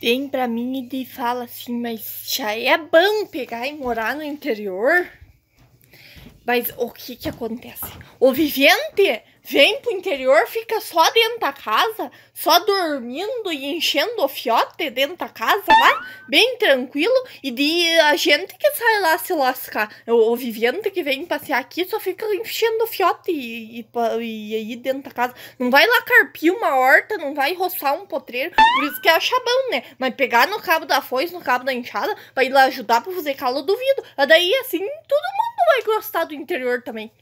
vem pra mim e fala assim, mas já é bom pegar e morar no interior? Mas o que que acontece? O vivente vem pro interior, fica só dentro da casa, só dormindo e enchendo o fiote dentro da casa lá, bem tranquilo, e de a gente que sai lá se lascar. O vivente que vem passear aqui só fica enchendo o fiote e, e, e aí dentro da casa. Não vai lá carpir uma horta, não vai roçar um potreiro, por isso que é chabão, né? Mas pegar no cabo da foice, no cabo da enxada, pra ir lá ajudar pra fazer calo do vidro. Daí assim, todo mundo vai gostar do interior também.